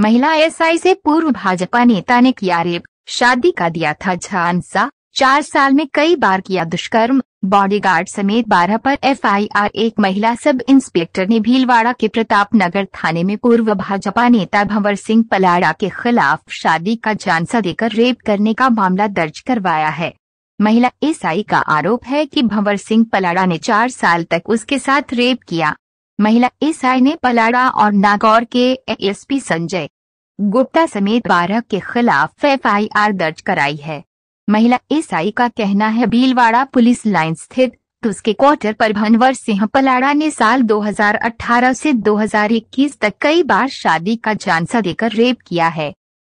महिला एसआई से पूर्व भाजपा नेता ने किया रेप शादी का दिया था झांसा चार साल में कई बार किया दुष्कर्म बॉडीगार्ड समेत बारह पर एफआईआर एक महिला सब इंस्पेक्टर ने भीलवाड़ा के प्रताप नगर थाने में पूर्व भाजपा नेता भंवर सिंह पलाड़ा के खिलाफ शादी का झांसा देकर रेप करने का मामला दर्ज करवाया है महिला एसआई का आरोप है कि भंवर सिंह पलाड़ा ने चार साल तक उसके साथ रेप किया महिला एसआई ने पलाड़ा और नागौर के एएसपी संजय गुप्ता समेत बारह के खिलाफ एफआईआर दर्ज कराई है महिला एसआई का कहना है भीलवाड़ा पुलिस लाइन स्थित उसके क्वार्टर पर भनवर सिंह पलाड़ा ने साल 2018 से 2021 तक कई बार शादी का जानसा देकर रेप किया है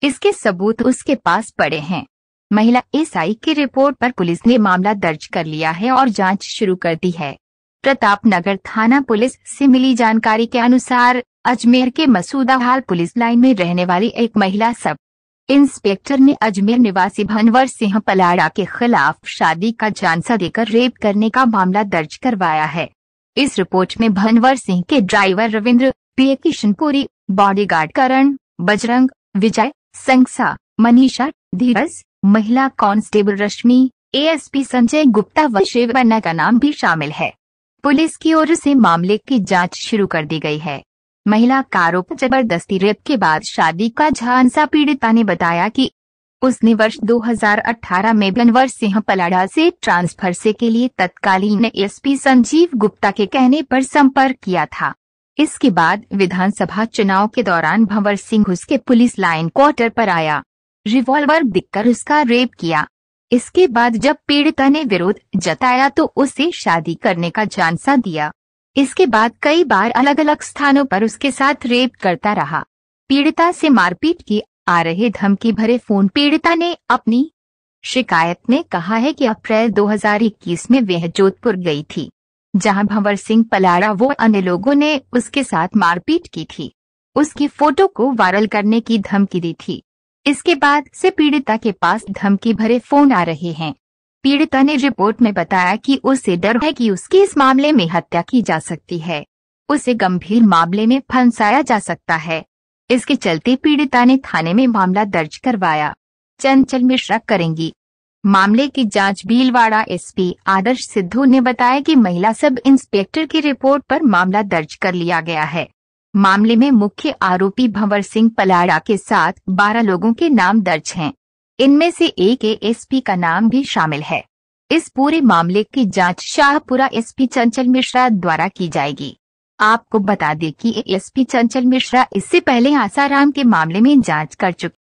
इसके सबूत उसके पास पड़े हैं महिला एसआई की रिपोर्ट पर पुलिस ने मामला दर्ज कर लिया है और जांच शुरू कर दी है प्रताप नगर थाना पुलिस से मिली जानकारी के अनुसार अजमेर के मसूदा हाल पुलिस लाइन में रहने वाली एक महिला सब इंस्पेक्टर ने अजमेर निवासी भनवर सिंह पलाड़ा के खिलाफ शादी का जानसा देकर रेप करने का मामला दर्ज करवाया है इस रिपोर्ट में भनवर सिंह के driver Ravindra P Kishanpuri bodyguard Karan Bajrang Vijay संगसा मनीषा धीरज महिला कांस्टेबल रश्मि एएसपी संजय गुप्ता व शिव का नाम भी शामिल है पुलिस की ओर से मामले की जांच शुरू कर दी गई है महिला का आरोप जबरदस्ती रेप के बाद शादी का झांसा पीड़िता ने बताया कि उसने वर्ष 2018 में बनवर सिंह पलाड़ा से ट्रांसफर से के लिए तत्कालीन एसपी संजीव गुप्ता के कहने पर संपर्क किया था इसके बाद विधानसभा चुनाव के दौरान भंवर सिंह उसके पुलिस लाइन क्वार्टर पर आया रिवॉल्वर दिखकर उसका रेप किया इसके बाद जब पीड़िता ने विरोध जताया तो उसे शादी करने का झांसा दिया इसके बाद कई बार अलग अलग स्थानों पर उसके साथ रेप करता रहा पीड़िता से मारपीट की आ रहे धमकी भरे फोन पीड़िता ने अपनी शिकायत में कहा है कि अप्रैल 2021 में वह जोधपुर गई थी जहां भंवर सिंह पलाड़ा वो अन्य लोगों ने उसके साथ मारपीट की थी उसकी फोटो को वायरल करने की धमकी दी थी इसके बाद से पीड़िता के पास धमकी भरे फोन आ रहे हैं पीड़िता ने रिपोर्ट में बताया कि उसे डर है कि उसकी इस मामले में हत्या की जा सकती है उसे गंभीर मामले में फंसाया जा सकता है इसके चलते पीड़िता ने थाने में मामला दर्ज करवाया चंचल मिश्रा करेंगी मामले की जांच भीलवाड़ा एसपी आदर्श सिद्धू ने बताया कि महिला सब इंस्पेक्टर की रिपोर्ट पर मामला दर्ज कर लिया गया है मामले में मुख्य आरोपी भंवर सिंह पलाड़ा के साथ 12 लोगों के नाम दर्ज हैं इनमें से एक एएसपी का नाम भी शामिल है इस पूरे मामले की जांच शाहपुरा एसपी चंचल मिश्रा द्वारा की जाएगी आपको बता दें कि एसपी चंचल मिश्रा इससे पहले आसाराम के मामले में जांच कर चुके